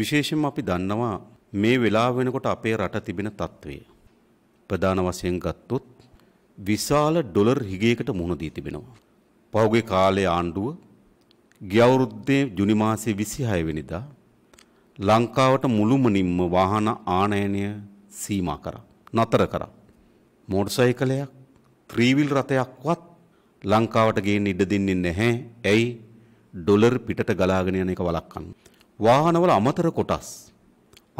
විශේෂයෙන්ම අපි දන්නවා මේ වෙලාව වෙනකොට අපේ රට තිබෙන තත්ත්වය. ප්‍රධාන වශයෙන් ගත්තොත් විශාල ඩොලර් හිගයකට මුහුණ දී තිබෙනවා. පහුගිය කාලේ ආණ්ඩුව ගිය අවුරුද්දේ ජුනි මාසයේ 26 වෙනිදා ලංකාවට මුළුමනින්ම වාහන ආනයනය සීමා කරා. නතර කරා. මෝටර් සයිකලයක්, ත්‍රිවිල් රථයක්වත් ලංකාවට ගේන්න ඉඩ දෙන්නේ නැහැ. ඇයි? ඩොලර් පිටට ගලාගෙන යන එක වළක්වන්න. වාහනවල අමතර කොටස්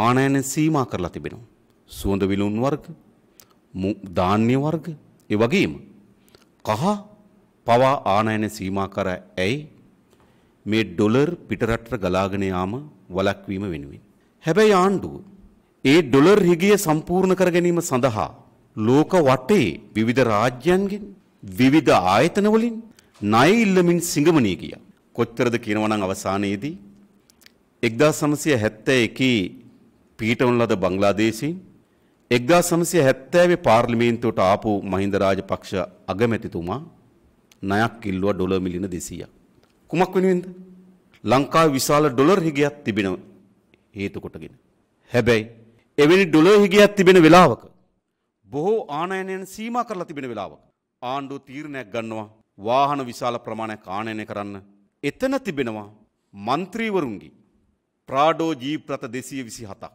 ආනයනෙන් සීමා කරලා තිබෙනවා. සුවඳ විලුන් වර්ග, ධාන්‍ය වර්ග, ඒ වගේම කහ පවා ආනයනෙන් සීමා කර ඇයි මේ ඩොලර් පිටරටට ගලාගෙන යාම වළක්වීම වෙනුවෙන්. හැබැයි ආණ්ඩුව ඒ ඩොලර් හිගිය සම්පූර්ණ කර ගැනීම සඳහා ලෝක වටේ විවිධ රාජ්‍යයන්ගෙන් විවිධ ආයතනවලින් ණය ඉල්ලමින් සිඟමනී ගියා. කොච්චරද කියනවා නම් අවසානයේදී එක්දා සමසය හැත්තෑ එක පීටවුන් ලද බංලාදේශී එක්දා සමසය හැත්තෑවේ පාර්ලිමේන්තුවට ආපු මහින්ද රාජපක්ෂ අගමැතිතුමා නයක් කිල්ලුව ඩොලර් මිලින දෙසීය. කුමක් වෙනුවෙන්ද ලංකා විශාල ඩොලර් හිගයක් තිබෙන හේතුකොටගෙන. හැබැයි එවැනි ඩොලර් හිගයක් තිබෙන වෙලාවක බොහෝ ආනයනයන් සීමා කරලා තිබෙන වෙලාවක ආණ්ඩුව තීරණයක් ගන්නවා වාහන විශාල ප්‍රමාණයක් ආනයනය කරන්න එතන තිබෙනවා මන්ත්‍රීවරුන්ගේ ප්‍රාඩෝ ජීප්‍රත දෙසිය විසි හතක්.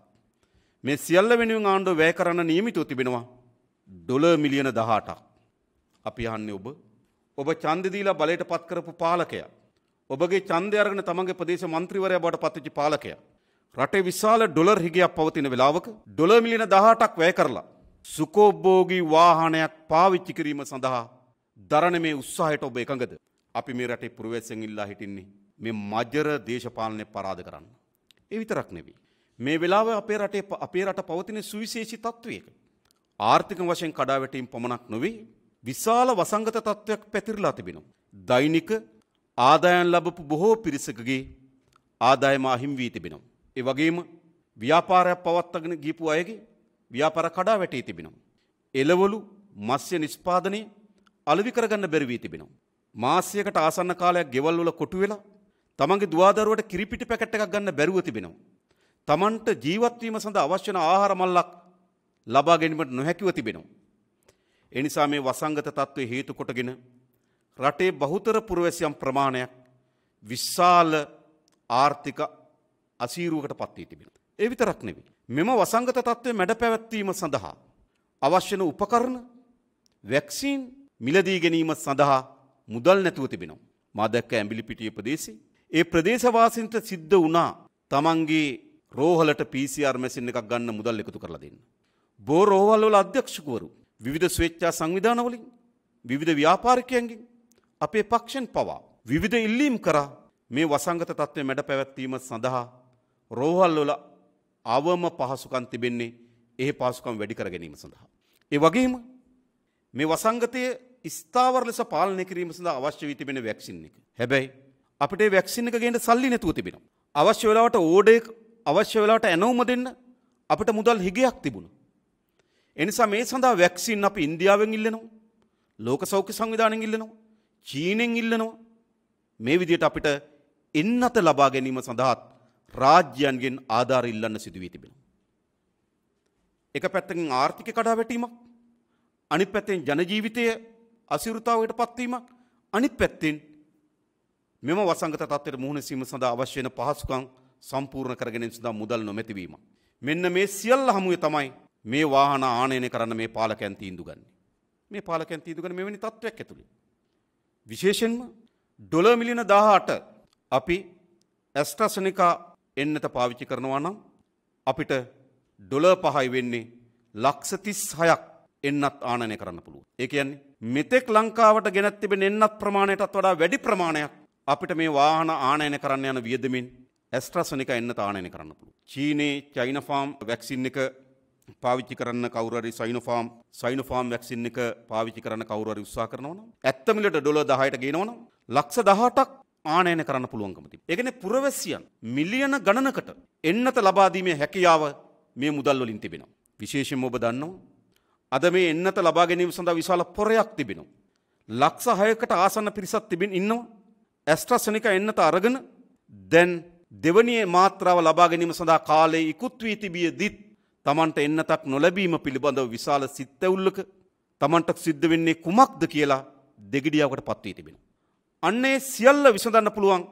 මේ සියල්ල වෙනුවෙන් ආණ්ඩුව වැය කරන්න නියමිතව තිබෙනවා ඩොල මිලියන දහටක්. අපි අහන්නේ ඔබ ඔබ චන්දදීලා බලයට පත් කරපු පාලකයා. ඔබගේ චන්දයරගෙන තමගේ ප්‍රදේශ මන්ත්‍රීවරයා බට පත්තිචි පාලකයා. රටේ විශාල ඩොලර් හිගයක් පවතින වෙලාවක ඩොල මිලින දහටක් වැය කරලා. සුකෝබ්බෝගී වාහනයක් පාවිච්චි කිරීම සඳහා දරණ මේ උත්සාහයට ඔබ එකඟද. අපි මේ රටේ පුරවැස්සෙන් ඉල්ලා හිටින්නේ. මේ මජර දේශපාලනය පරාධ කරන්න. ඒ විතරක් නෙවෙයි. මේ වෙලාව අපේ රටේ අපේ රට පවතින සුවිශේෂී තත්වයක. ආර්ථික වශයෙන් කඩාවැටීම් පමණක් නොවේ විශාල වසංගත තත්ත්වයක් පැතිරලා තිබෙනවා. දෛනික ආදායම් ලැබපු බොහෝ පිරිසකගේ ආදායම අහිමි වී තිබෙනවා. ඒ වගේම ව්‍යාපාරයක් පවත්වාගෙන ගියපු අයගේ ව්‍යාපාර කඩාවැටී තිබෙනවා. එළවලු මත්ස්‍ය නිෂ්පාදනය අලෙවි කරගන්න බැරි වී තිබෙනවා. මාසයකට ආසන්න කාලයක් ගෙවල් වල කොටු වෙලා තමන්ගේ දවාදරුවට කිරිපිටි පැකට් එකක් ගන්න බැරුව තිබෙනවා. තමන්ට ජීවත්වීම සඳ අවශ්‍යන ආහාර මල්ලක් ලබා ගැනීමට නොහැකිව තිබෙනවා. එනිසා මේ වසංගත තත්ත්වය හේතු කොටගෙන රටේ බහුතර පුරවැසියම් ප්‍රමාණයක් විශාල ආර්ථික අසීරුවකට පත්වී තිබෙන. ඒ විතරක් නෙවි. මෙම වසංගත තත්ත්වය මැඩ පැවැත්වීම සඳහා අවශ්‍යන උපකරණ වැක්සීන් මිලදී ගැනීම සඳහා මුදල් නැතුව තිබෙනවා. මාදක්ක ඇඹිලිපිටිය ප්‍රදේශේ ඒ ප්‍රදේශවාසින්ට සිද්ධ වුණා තමන්ගේ රෝහලට PCR මැසින් එකක් ගන්න මුදල් එකතු කරලා දෙන්න. බෝ රෝහල්වල අධ්‍යක්ෂකවරු විවිධ ස්වේච්ඡා සංවිධානවලින් විවිධ ව්‍යාපාරිකයන්ගෙන් අපේ පක්ෂෙන් පවා විවිධ ඉල්ලීම් කරා මේ වසංගත තත්ත්වය මැඩ පැවැත්වීම සඳහා රෝහල්වල අවම පහසුකම් තිබෙන්නේ ඒ පහසුකම් වැඩි කර ගැනීම සඳහා. ඒ වගේම මේ වසංගතය ස්ථාවර ලෙස පාලනය කිරීම සඳහා අවශ්‍ය වී තිබෙන වැක්සින් එක. හැබැයි අපට වැක්සින් එක ගේට සල්ලි නැතුව තිබෙන. අවශ්‍ය වෙලාවට ඕඩෙක් අවශ්‍ය වෙලාට ඇනවම දෙන්න අපට මුදල් හිගයක් තිබුණ. එනිසා මේ සඳහා වැක්සින් අප ඉන්දියාවෙන් ඉල්ලනවා ලෝක සෞඛ්‍ය සංවිධානෙන් ඉල්ලනවා චීනෙන් ඉල්ලනවා මේ විදියට අපිට එන්නත ලබා ගැනීම සඳහාත් රාජ්‍යයන්ගෙන් ආධාර ඉල්ලන්න සිදුවී තිබෙනවා. එක පැත්තකින් ආර්ථික කඩාවැටීමක් අනිත් පැත්තෙන් ජනජීවිතය අසිරුතාවයට පත්වීමක් අනිත් පැත්තෙන් මෙම වසංගත තත්ත්වයට මුහුණ සීම සඳහා අවශ්‍ය වෙන පහසුකම් සම්පූර්ණ කර ගැනීම සඳහා මුදල් නොමැතිවීම. මෙන්න මේ සියල්ල හමුවේ තමයි මේ වාහන ආනයනය කරන්න මේ පාලකයන් තීන්දුව ගන්න. මේ පාලකයන් තීන්දුව ගන්න මෙවැනි තත්ත්වයක් ඇතුළේ. විශේෂයෙන්ම ඩොලර් මිලියන 18 අපි ඇස්ට්‍රසනිකා එන්නත පාවිච්චි කරනවා නම් අපිට ඩොලර් පහයි වෙන්නේ ලක්ෂ 36ක් එන්නත් ආනයනය කරන්න පුළුවන්. ඒ කියන්නේ මෙතෙක් ලංකාවට ගෙනත් තිබෙන එන්නත් ප්‍රමාණයටත් වඩා වැඩි ප්‍රමාණයක් අපිට මේ වාහන ආනයන කරන්න යන වියදමින් ඇස්ට්‍රසනික එන්න තානයන කරන්න පුළු. චීනයේ චයිනෆාම් වැක්සින් එක පාවිච්චි කරන්න කවරරි සයිනෆාම් සයිනෆාම් වැක්සින් එක පාවිච්චි කරන්න කවරරි උත්සා කරනවන ඇත්තමිලට ඩොල දහයට ගෙනවන ලක්ෂ දහටක් ආනයන කරන්න පුළුවන්කමති. එකන පුරවැසියන් මිලියන ගණනකට එන්නත ලබාදීමේ හැකියාව මේ මුදල්වලින් තිබෙන. විශේෂෙන් ඔබ දන්නවා. අද මේ එන්නත ලබා ගැනීම සඳහා විශාල පොරයක් තිබෙනවා. ලක්ෂ හයකට ආසන්න පිරිසත් තිබෙන ඉන්නවා. ඇස්ට්‍රසනික එන්නත අරගෙන දැන් දෙවනිය මාත්‍රාව ලබා ගැනීම සඳහා කාලේ ඉකුත් වී තිබිය දිත් තමන්ට එන්නතක් නොලැබීම පිළිබඳව විශාල සිත්තැවුල්ලක තමන්ට සිද්ධ වෙන්නේ කුමක්ද කියලා දෙගිඩියාවකට පත්වී තිබෙන. අන්නේ සියල්ල විසඳන්න පුළුවන්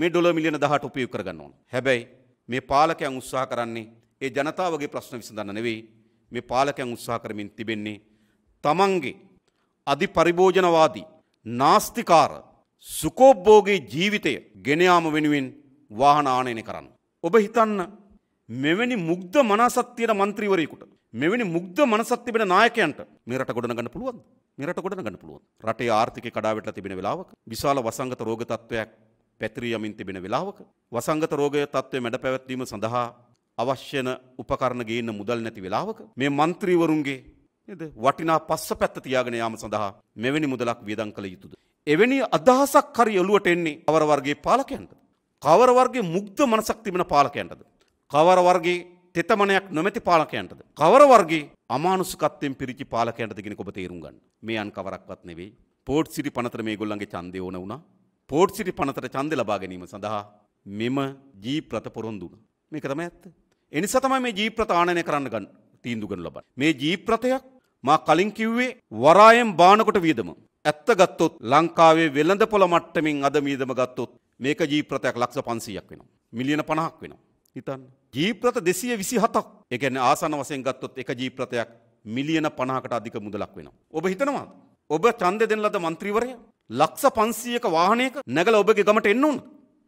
මේ ඩොල මිලියන දහට උපයු කරගන්න ඕන. හැබැයි මේ පාලකයන් උත්සාහ කරන්නේ ඒ ජනතාවගේ ප්‍රශ්න විසඳන්න නෙවෙයි මේ පාලකයන් උත්සාහ කරමින් තිබෙන්නේ තමන්ගේ අධි පරිභෝජනවාදී නාස්තිකාර සුකෝබ්බෝගේ ජීවිතය ගෙනයාම වෙනුවෙන් වාහන ආනයනය කරන්න. ඔබ හිතන්න මෙවැනි මුක්ද මනසත්තියට මන්ත්‍රීවරයකුට මෙවැනි මුක්ද මනසත්ති වෙන නායකයන්ට මෙරට ගොඩන ගන්න පුළුවන් මෙරට ගොඩන ගන්න පුළුවන් රටේ ආර්ථික කඩාවට තිබෙන වෙලාවක විශාල වසංගත රෝග තත්ත්වයක් පැතිරී යමින් තිබෙන වෙලාවක වසංගත රෝගය තත්ත්වය මැඩ පැවැත්වීම සඳහා අවශ්‍යන උපකරණ ගේන්න මුදල් නැති වෙලාවක මේ මන්ත්‍රීවරුන්ගේ නේද වටිනා පස්ස පැත්ත තියාගෙන යාම සඳහා මෙවැනි මුදලක් වියදම් කළ යුතුද එවැනි අදහසක් හරි ඔලුවට එන්නේ කවර වර්ගයේ පාලකයන්ට. කවර වර්ගයේ මුග්ධ මනසක් තිබෙන පාලකයන්ටද. කවර වර්ගයේ තෙතමනයක් නොමැති පාලකයන්ටද. කවර වර්ගයේ අමානුසිකත්වයෙන් පිරිචි පාලකයන්ටද කියන ඔබ තේරුම් ගන්න. මේ අන් කවරක්වත් නෙවෙයි. පෝට් සිටි පනතර මේගොල්ලන්ගේ ඡන්දය ඕන වුණා. පෝට් සිටි පනතර ඡන්දය ලබා ගැනීම සඳහා මෙම ජීප්‍රත පොරොන්දු වුණා. මේක තමයි ඇත්ත. එනිසා තමයි මේ ජීප්‍රත ආනයනය කරන්න ගන්න තීන්දුව ගන්න ලබන්නේ. මේ ජීප්‍රතයක් මා කලින් කිව්වේ වරායෙන් බානකොට වියදම. ඇත්ත ගත්තොත් ලංකාවේ වෙළඳපොළ මට්ටමින් අද වියදම ගත්තොත් මේක ජීප්‍රතයක් ලක්ෂ 500ක් වෙනවා. මිලියන 50ක් වෙනවා. හිතන්න. ජීප්‍රත 227ක්. ඒ කියන්නේ ආසන වශයෙන් ගත්තොත් එක ජීප්‍රතයක් මිලියන 50කට අධික මුදලක් වෙනවා. ඔබ හිතනවාද? ඔබ ඡන්දය දෙන ලද മന്ത്രിවරයා ලක්ෂ 500ක වාහනයක නැගලා ඔබගේ ගමට එන්න ඕන.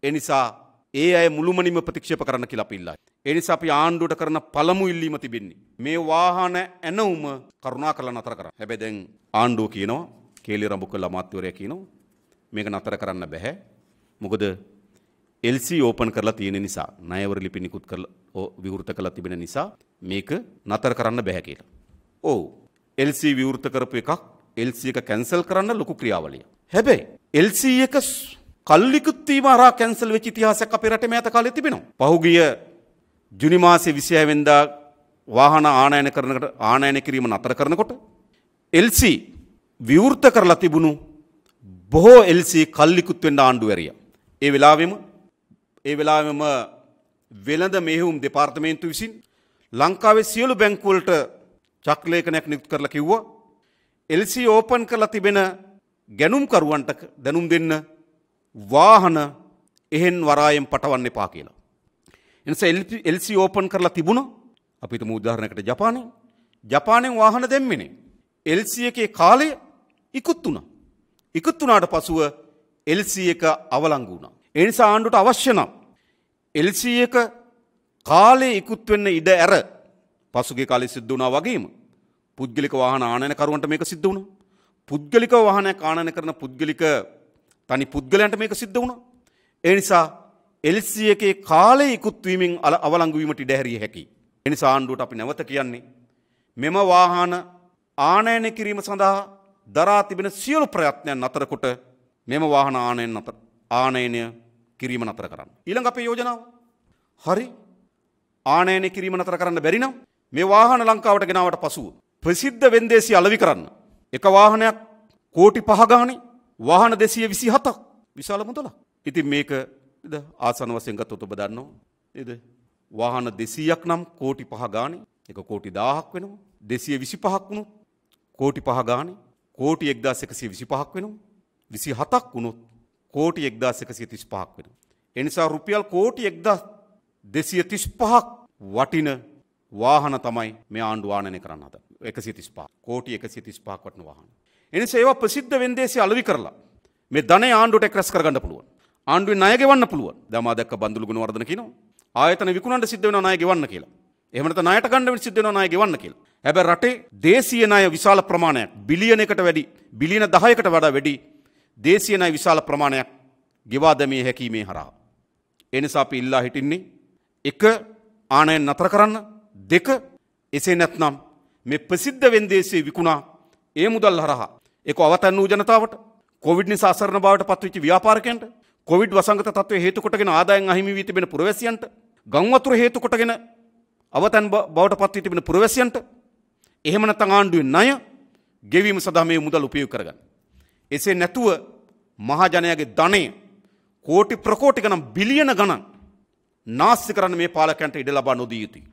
ඒ නිසා ඒ අය මුළුමනිම ප්‍රතික්ෂප කරන්න කියලා පිල්ලා. එනිසා අපි ආණ්ඩුවට කරන පළමු ඉල්ලීම තිබෙන්නේ. මේ වාහන ඇනවුම කරුණා කරලා නතර කරන්න. හැබැයි දැන් ආණ්ඩුව කියනවා කේලි රඹුක ලමාත්වරයා කියනවා මේක නතර කරන්න බෑ. මොකද LC ඕපන් කරලා තියෙන නිසා ණයවර ලිපි නිකුත් කරලා විවෘත කරලා තිබෙන නිසා මේක නතර කරන්න බෑ කියලා. ඔව්. LC විවෘත කරපු එකක් LC එක කැන්සල් කරන්න ලොකු ක්‍රියාවලියක්. හැබැයි LC එක කල්ලිකුත්වීම හරා කැන්සල් වෙච්ච ඉතිහාසයක් අපේ රටේ මෑත කාලේ තිබෙනවා. පහුගිය ජුනි මාසේ 26 වෙනිදා වාහන ආනයන කරනකට ආනයන කිරීම නතර කරනකොට LC විවෘත කරලා තිබුණු බොහෝ LC කල්ලිකුත් වෙන්න ආණ්ඩුව ඇරියා. ඒ වෙලාවෙම ඒ වෙලාවෙම වෙළඳ මෙහෙයුම් දෙපාර්තමේන්තුව විසින් ලංකාවේ සියලු බැංකුවලට චක්ලේඛනයක් නිකුත් කරලා කිව්වා LC ඕපන් කරලා තිබෙන ගැනුම්කරුවන්ට දැනුම් දෙන්න වාහන එහෙන් වරායෙන් පටවන්න එපා කියලා. එනිසා එල්සි ඕපන් කරලා තිබුණා. අපි හිතමු උදාහරණයකට ජපානය. ජපානයෙන් වාහන දෙම්මනේ. එල්සි එකේ කාලය ඉක්ුත් වුණා. ඉක්ුත් වුණාට පසුව එල්සි එක අවලංගු වුණා. ඒ නිසා ආණ්ඩුවට අවශ්‍ය නම් එල්සි එක කාලේ ඉක්ුත් වෙන්න ඉඩ ඇර පසුගිය කාලේ සිද්ධ වුණා වගේම පුද්ගලික වාහන ආනයන කරුවන්ට මේක සිද්ධ වුණා. පුද්ගලික වාහනයක් ආනයන කරන පුද්ගලික තනි පුද්ගලයන්ට මේක සිද්ධ වුණා. ඒ නිසා එල්සි එකේ කාලය ඉකුත් වීමෙන් අවලංගු වීමට ඉඩ හැරිය හැකියි. ඒ නිසා ආණ්ඩුවට අපි නැවත කියන්නේ මෙම වාහන ආනයනය කිරීම සඳහා දරා තිබෙන සියලු ප්‍රයත්නයන් අතර කොට මෙම වාහන ආනයන අතර ආනයනය කිරීම නතර කරන්න. ඊළඟ අපේ යෝජනාව හරි ආනයනය කිරීම නතර කරන්න බැරි නම් මේ වාහන ලංකාවට ගෙනාවට පසුව ප්‍රසිද්ධ වෙන්දේසි අලවි කරන්න. එක වාහනයක් කෝටි පහ ගානේ වාහන දෙසිය විසි හතක් විශාල මුදල. ඉතින් මේක ආසන වසයෙන් ගත්තොත ඔබ දන්නවා. එද වාහන දෙසීයක් නම් කෝටි පහගාන එක කෝටි දාහක් වෙනවා. දෙසිය විසි පහක් වුණු කෝටි පහගාන කෝටි එක්දා එකසිය විසි පහක් වෙනවා. විසි හතක් වුණොත් කෝටි එක්දා එකසිය තිස් පහක් වෙන. එනිසා රුපියල් කෝටි එක්දා දෙසිය තිස් පහක් වටින වාහන තමයි මේ ආණ්ඩු වානය කරන්න හද එකසි තිස් පා කෝටි එකසි තිස් පාක් වටන වාහන. එනිසා ඒවා ප්‍රසිද්ධ වෙන්දේසි අලවි කරලා මේ ධනේ ආණ්ඩුවට ක්‍රස් කරගන්න පුළුවන්. ආණ්ඩුවේ ණය ගෙවන්න පුළුවන්. දැන් මා දැක්ක බන්දුළු ගුණවර්ධන කියනවා. ආයතන විකුණන්න සිද්ධ වෙනවා ණය ගෙවන්න කියලා. එහෙම නැත්නම් ණයට ගන්න සිද්ධ වෙනවා ණය ගෙවන්න කියලා. හැබැයි රටේ දේශීය ණය විශාල ප්‍රමාණයක් බිලියන එකට වැඩි බිලියන 10කට වඩා වැඩි දේශීය ණය විශාල ප්‍රමාණයක් ගෙවා දැමිය හැකීමේ හරහා. ඒ නිසා අපි ඉල්ලා හිටින්නේ එක ආණයෙන් නතර කරන්න දෙක එසේ නැත්නම් මේ ප්‍රසිද්ධ වෙන්දේසිය විකුණා ඒ මුදල් හරහා එක අවතන් වූ ජනතාවට කොවිඩ් නිසා අසරණ බවට පත්වෙච්ච ව්‍යාපාරකයන්ට කොවිඩ් වසංගත තත්ත්වය හේතු කොටගෙන ආදායම් අහිමි වී තිබෙන පුරවැසියන්ට ගංවතුර හේතු කොටගෙන අවතන් බවට පත්වී තිබෙන පුරවැසියන්ට එහෙම නැත්නම් ආණ්ඩුවේ ණය ගෙවීම සඳහා මේ මුදල් උපයෝග කරගන්න. එසේ නැතුව මහජනයාගේ ධනය කෝටි ප්‍රකෝටි ගණන් බිලියන ගණන් නාස්ති කරන්න මේ පාලකයන්ට ඉඩ ලබා නොදී යුතුයි.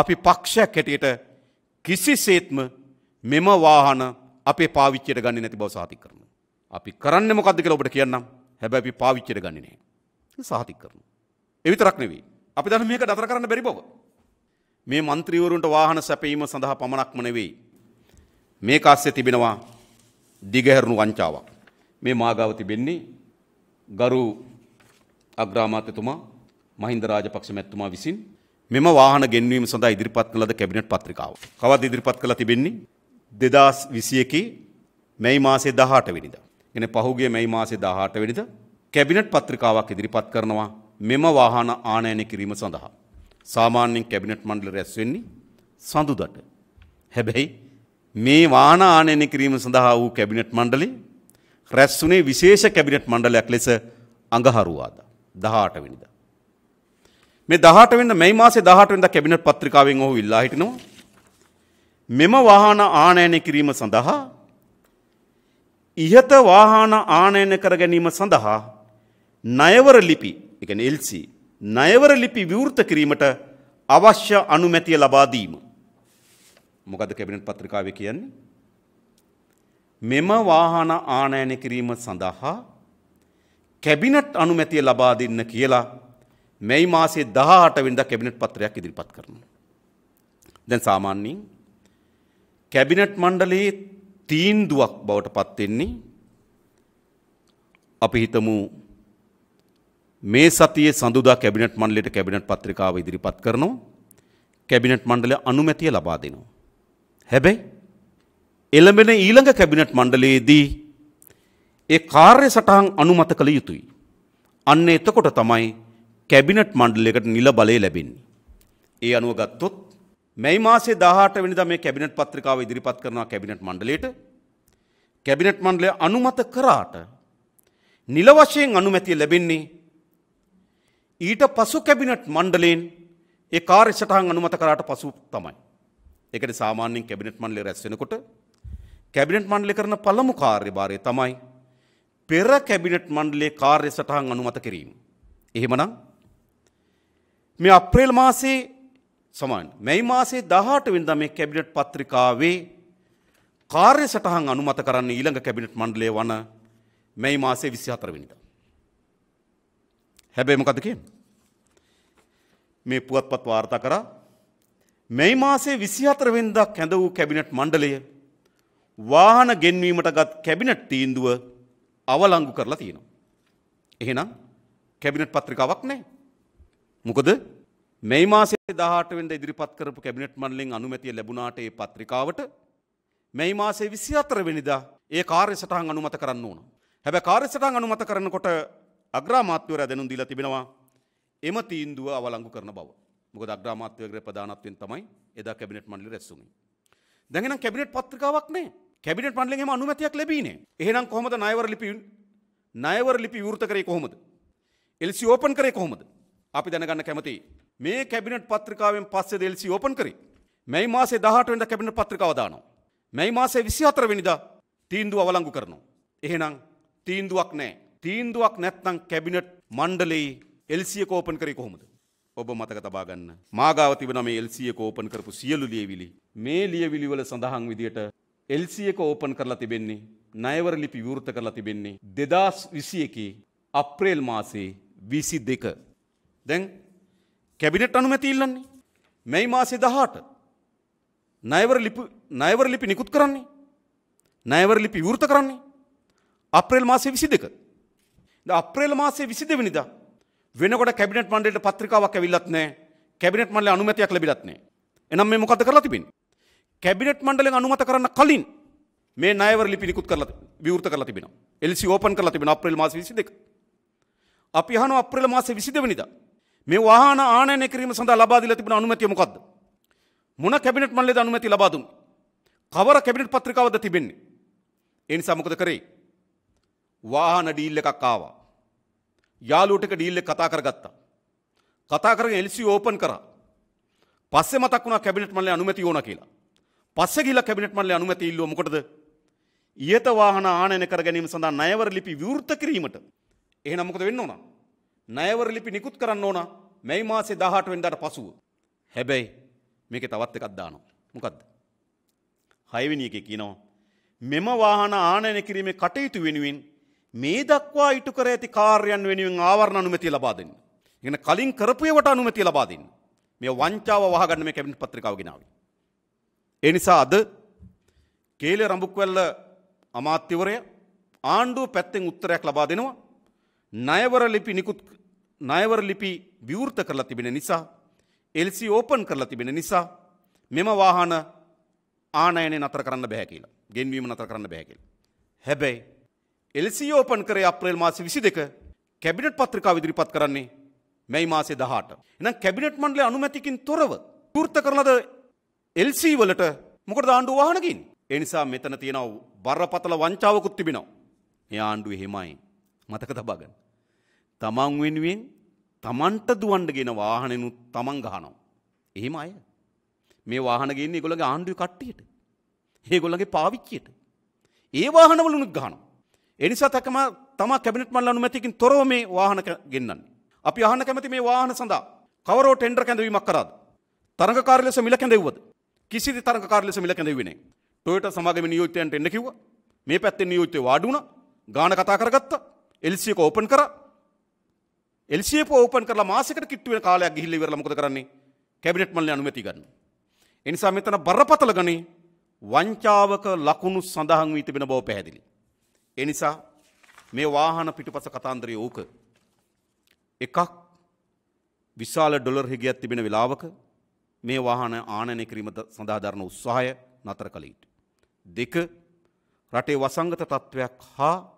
අපි පක්ෂයක් හැටියට කිසිසේත්ම මෙම වාහන අපේ පාවිච්චයට ගන්න නැති බව සාතික කරන. අපි කරන්න මොකද කියලා ඔබට කියන්නම් හැබැයි අපි පාවිච්චයට ගන්නේ නැහැ. සාතික කරන. ඒ විතරක් නෙවෙයි. අපි දන්න මේක නතර කරන්න බැරි බව. මේ മന്ത്രിවරුන්ට වාහන සැපයීම සඳහා පමණක්ම නෙවෙයි. මේක ASCII තිබෙනවා දිගහැරුණු වංචාවක්. මේ මාගාව තිබෙන්නේ ගරු අග්‍රාමාත්‍යතුමා මහින්ද රාජපක්ෂ මැතිතුමා විසින් මෙම වාහන ගෙන්වීම සඳහා ඉදිරිපත් කළද කැබිනට් පත්‍රිකාව. කවද ඉදිරිපත් කළා තිබෙන්නේ? දෙදස් විසියකි මැයි මාසේ දහට වෙනිද. එන පහුගේ මැයි මාසේ දහට වෙනිද කැබිනට් පත්‍රිකාවක් ඉදිරිපත් කරනවා මෙම වාහන ආනයනය කිරීම සඳහා. සාමාන්‍යෙන් කැබිනට් මණ්ඩල රැස්වෙන්නේ සඳුදට. හැබැයි මේ වාන ආනයනය කිරීම සඳහා වූ කැබිනට් මණ්ඩලි රැස්වුනේ විශේෂ කැබිනට් මණ්ඩලයක් ලෙස අඟහරුවාද දහට වෙනිද. මේ දහට වෙන්න මේ මාසේ දහට වෙනද කැබිනට් පත්‍රිකාවෙන් ඔහු ඉල්ලා හිටිනවා මෙම වාහන ආනයනය කිරීම සඳහා ඉහත වාහන ආනයන කර ගැනීම සඳහා නයවර ලිපි එක එල්C නයවර ලිපි විවෘත කිරීමට අවශ්‍ය අනුමැතිය ලබාදීම. මොකද කැබිනට පත්‍රිකාව කියන්නේ. මෙම වාහන ආනයන කිරීම සඳහා කැබිනට් අනුමැතිය ලබා දෙන්න කියලා මෙයි මාසේ දහට වෙන්ද කැබිනට් පත්‍රයක් ඉදිරිපත් කරන. දැන් සාමාන්‍යයෙන් කැබිනට් මණ්ඩලයේ තීන්දුවක් බවට පත්වෙන්නේ අපි හිතමු මේ සතියේ සඳුදා කැබිනට් මණ්ඩලයට කැබිනට් පත්‍රිකාව ඉදිරිපත් කරනවා කැබිනට් මණ්ඩලය අනුමැතිය ලබා දෙනවා හැබැයි එළඹෙන ඊළඟ කැබිනට් මණ්ඩලයේදී ඒ කාර්ය සටහන් අනුමත කළ යුතුයි අන්න එතකොට තමයි කැබිනට් මණ්ඩලයකට නිල බලය ලැබෙන්නේ ඒ අනුව ගත්තොත් මැයි මාසේ දාහට වෙනිද මේ කැබිනට් පත්‍රිකාව ඉදිරිපත් කරනවා කැබිනට් මණ්ඩලයට කැබිනට් මණ්ඩලය අනුමත කරාට නිල වශයෙන් අනුමැතිය ලැබෙන්නේ ඊට පසු කැබිනට් මණ්ඩලයෙන් ඒ කාර්ය සටහන් අනුමත කරාට පසු තමයි. ඒකට සාමාන්‍යයෙන් කැබිනට් මණ්ඩලය රැස් වෙනකොට කැබිනට් මණ්ඩලය කරන පළමු කාර්යභාරය තමයි පෙර කැබිනට් මණ්ඩලයේ කාර්ය සටහන් අනුමත කිරීම. එහෙමනම් මේ අප්‍රේල් මාසේ සමාන. මැයි මාසේ දහට වෙනද මේ කැබිනට් පත්‍රිකාවේ කාර්ය සටහන් අනුමත කරන්න ඊළඟ කැබිනට් මණ්ඩලය වන මැයි මාසේ විසි හතරවෙනිද. හැබැයි මොකද කිය මේ පුවත්පත් වාර්තා කරා මෙයි මාසේ විසි හතරවෙන්දා කැඳ වූ කැබිනට් මණ්ඩලය වාහන ගෙන්වීමට ගත් කැබිනට් තීන්දුව අවලංගු කරලා තියෙනවා. එහෙනම් කැබිනට් පත්‍රිකාවක් නෑ. මොකද මෙයි මාසේ දහට වෙන්ද ඉදිරිපත් කරපු කැබිනට් මණ්ඩලෙන් අනුමැතිය ලැබුණාට ඒ පත්‍රිකාවට මෙයි මාසේ 24 වෙනිදා ඒ කාර්යසටහන් අනුමත කරන්න ඕන. හැබැයි කාර්යසටහන් අනුමත කරනකොට අග්‍රාමාත්‍යවරයා දැනුම් දීලා තිබෙනවා එම තීන්දුව අවලංගු කරන බව. මොකද අග්‍රාමාත්‍යවරයාගේ ප්‍රධානත්වයෙන් තමයි එදා කැබිනට් මණ්ඩලය රැස් වුණේ. දැන් එහෙනම් කැබිනට් පත්‍රිකාවක් නැහැ. කැබිනට් මණ්ඩලයෙන් එහෙම අනුමැතියක් ලැබීනේ. එහෙනම් කොහොමද ණයවර ලිපි ණයවර ලිපි විවෘත කරේ කොහොමද? එල්සි ඕපන් කරේ කොහොමද? අපි දැනගන්න කැමතියි. මේ කැබිනට් පත්‍රිකාවෙන් පස්සේ දෙල්සි ඕපන් කරේ. මැයි මාසේ 18 වෙනිදා කැබිනට් පත්‍රිකාව දානවා. මැයි මාසේ 24 වෙනිදා තීන්දුව අවලංගු කරනවා. එහෙනම් තීන්දුවක් නැහැ. තීන්දුවක් නැත්නම් කැබිනට් මණ්ඩලයේ එල්සිය කෝපන් කරේ කොහොමද? ඔබ මතක තබා ගන්න. මාගාව තිබෙන මේ එල්සිය කෝපන් කරපු සියලු ලියවිලි මේ ලියවිලි වල සඳහන් විදියට එල්සිය කෝපන් කරලා තිබෙන්නේ ණයවර ලිපි විවෘත කරලා තිබෙන්නේ 2021 අප්‍රේල් මාසේ 22. දැන් කැබිනට් අනුමැති ඉල්ලන්නේ මැයි මාසේ 18 ණයවර ලිපි ණයවර ලිපි නිකුත් කරන්නේ ණයවර ලිපි විවෘත කරන්නේ අප්‍රේල් මාසේ 22 ඉතින් අප්‍රේල් මාසේ 22 වෙනිදා වෙනකොට කැබිනට් මණ්ඩලයට පත්‍රිකාවක් ඇවිල්ලත් නැහැ කැබිනට් මණ්ඩලයේ අනුමැතියක් ලැබිලත් නැහැ එහෙනම් මේ මොකද්ද කරලා තිබෙන්නේ කැබිනට් මණ්ඩලයෙන් අනුමත කරන්න කලින් මේ ණයවර ලිපි නිකුත් කරලා විවෘත කරලා තිබෙනවා එල්සී ඕපන් කරලා තිබෙනවා අප්‍රේල් මාසේ 22 අපි අහනවා අප්‍රේල් මාසේ 22 වෙනිදා මේ වාහන ආනයනය කිරීම සඳහා ලබා දීලා තිබෙන අනුමැතිය මොකද්ද? මොන කැබිනට් මණ්ඩලයේද අනුමැතිය ලබා දුන්නේ? කවර කැබිනට් පත්‍රිකාවද තිබෙන්නේ? ඒ නිසා මොකද කරේ? වාහන ඩීල් එකක් ආවා. යාළුවට එක ඩීල් එක කතා කරගත්තා. කතා කරගෙන LC ඕපන් කරා. පස්සේ මතක් වුණා කැබිනට් මණ්ඩලයේ අනුමැතිය ඕන කියලා. පස්සේ ගිහිල්ලා කැබිනට් මණ්ඩලයේ අනුමැතිය ඉල්ලුවා මොකටද? ඊයත වාහන ආනයන කර ගැනීම සඳහා ණයවර ලිපි විවෘත කිරීමට. එහෙනම් මොකද වෙන්න ඕනා? නයවර ලිපි නිකුත් කරන්න ඕන මැයි මාසේ දහට වෙන්ඩට පසුව. හැබැයි මේක තවත් එකක් දානවා. මොකක්ද. හයවිනි එක කියනවා. මෙම වාහන ආනයන කිරීමේ කටයුතු වෙනුවෙන් මේ දක්වා ඉටු කර ඇති කාර්යන් වෙනුවෙන් ආවරණ අනුමැති ලබාදන්න. එන කලින් කරපුයවට අනුමැති ලබාදන්න. මේ වංචාව වහගන්න මේ කැබිනි පත්‍රිකාව ගෙනාව. එනිසා අද කේල රඹුක්වැල්ල අමාත්‍යවරය ආණ්ඩුව පැත්තෙන් උත්තරයක් ලබා දෙනවා. නයවර ලිපි නිකුත් නයවර ලිපි විවෘත කරලා තිබෙන නිසා එල්සි ඕපන් කරලා තිබෙන නිසා මෙම වාහන ආනයනය නතර කරන්න බැහැ කියලා ගෙන්වීම නතර කරන්න බැහැකිල්. හැබැයි එල්සි ඕපන් කරේ අප්‍රේල් මාසි විසි දෙක කැබිනට් පත්‍රිකා විදිරිපත් කරන්නේ මැයි මාසේ දහට. එනම් කැබිනට් මණ්ඩලය අනුමැතිකින් තොරව ෘර්ත කරලද එල්සී වලට මොකට ආණ්ඩු වාහනකින්. එනිසා මෙතන තියෙනව බරපතල වංචාවකුත් තිබෙනවා. ඒ ආණ්ඩු එහෙමයි මතක තබාගන්න. තමන් වෙනුවෙන් තමන්ට දුවන්ඩ ගෙන වාහනනුත් තමන් ගහනවා. එහෙම අය. මේ වාහනගෙන්නේ ගොළගේ ආණ්ඩුව කට්ටියට. ඒ ගොල්ලගේ පාවිච්චියට. ඒ වාහනවලුනුත් ගහනවා. එනිසා තකම තම කැබිනට් මල්ල අනුමැතිකින් තොරව මේ වාහන ගෙන්න්නන්නේ. අපි අහන කැමති මේ වාහන සඳහා කවරෝ ටෙන්ඩර් කැඳවීමක් කරාද. තරඟකාර ලෙස මිල කැඳෙව්වද. කිසිදි තරඟකාර ලෙස මිල කැඳෙවන්නේ. ටොයොට සමාගම නියෝජ්‍යයන්ට එන්න කිව්වා. මේ පැත්තේ නියෝජ්‍යය වාඩුණා. ගාන කතා කරගත්තා. එල්සියක ඕපන් කරා. එල්සිප ඕපන් කරලා මාසකට කිට්ටුවෙන කාලයක් ගිහිල්ලා ඉවරලා මොකද කරන්නේ? කැබිනට් මල්ලේ අනුමැතිය ගන්න. ඒ නිසා මෙතන බරපතල ගණේ වංචාවක ලකුණු සඳහන් වී තිබෙන බව පැහැදිලි. ඒ නිසා මේ වාහන පිටුපස කතාන්දරය ඕක. එකක් විශාල ඩොලර් හිගයක් තිබෙන වෙලාවක මේ වාහන ආනයනය කිරීම සඳහා දරන උත්සාහය නතර කළ යුතු. දෙක රටේ වසංගත තත්ත්වයක් හා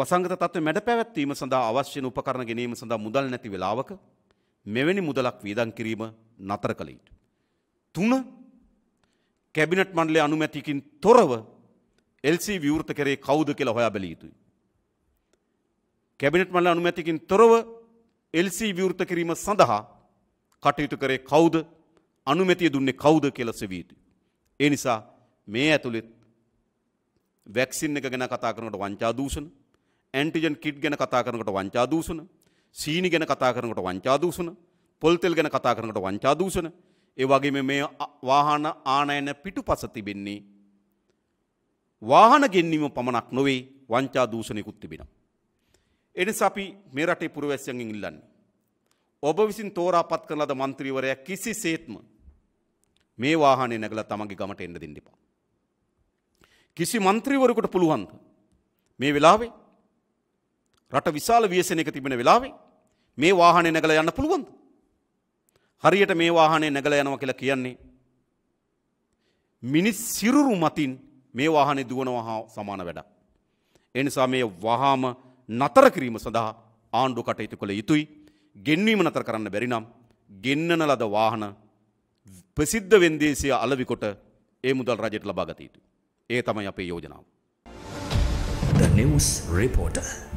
වසංගත තත්ව මැඩ පැවැත්වීම සඳහා අවශ්‍ය උපකරණ ගැනීම සඳහා මුදල් නැති වෙලාවක මෙවැනි මුදලක් වීදන් කිරීම නතර කළේට. තුන කැබිනට් මණ්ඩලය අනුමැතිකින් තොරව එල්සි විවෘත කරේ කවුද කියලා හොයා බැලිය යුතුයි. කැබිනට් මණ්ඩල අනුමැතිකින් තොරව එල්සි විවෘත කිරීම සඳහා කටයුතු කරේ කවුද අනුමැතිය දුන්නේ කවුද කියලා සෙවිය යුතුයි. ඒ නිසා මේ ඇතුළෙත් වැක්සින් එක ගැන කතා කරනකොට වංචා දූෂණ ඇන්ටිජන් කිට් ගැන කතා කරනකට වංචා දූෂණ සීනි ගැන කතා කරනකට වංචා දූෂණ පොල්තෙල් ගැන කතා කරනකට වංචා දූෂණ ඒ වගේම මේ වාහන ආනයන පිටුපස තිබෙන්නේ වාහන ගෙන්වීම පමණක් නොවේ වංචා දූෂණයකුත් තිබෙනවා. එනිසා අපි මේ රටේ පුරවැසියන්ගෙන් ඉල්ලන්නේ ඔබ විසින් තෝරාපත් කරන ලද മന്ത്രിවරයා කිසිසේත්ම මේ වාහනේ නැගලා තමන්ගේ ගමට එන්න දෙන්න එපා. කිසි മന്ത്രിවරයෙකුට පුළුවන්ද මේ වෙලාවේ රට විශාල ව්‍යසනයක තිබෙන වෙලාවේ මේ වාහනේ නැගලා යන්න පුළුවන්ද? හරියට මේ වාහනේ නැගලා යනවා කියලා කියන්නේ මිනිස් සිරුරු මතින් මේ වාහනේ දුවනවා හා සමාන වැඩක්. ඒ නිසා මේ වහාම නතර කිරීම සඳහා ආණ්ඩු කටයුතු කළ යුතුයි. ගෙන්වීම නතර කරන්න බැරි නම් ගෙන්නන ලද වාහන ප්‍රසිද්ධ වෙන්දේසිය අලවිකොට ඒ මුදල් රජයට ලබා ගත යුතුයි. ඒ තමයි අපේ යෝජනාව. The News Reporter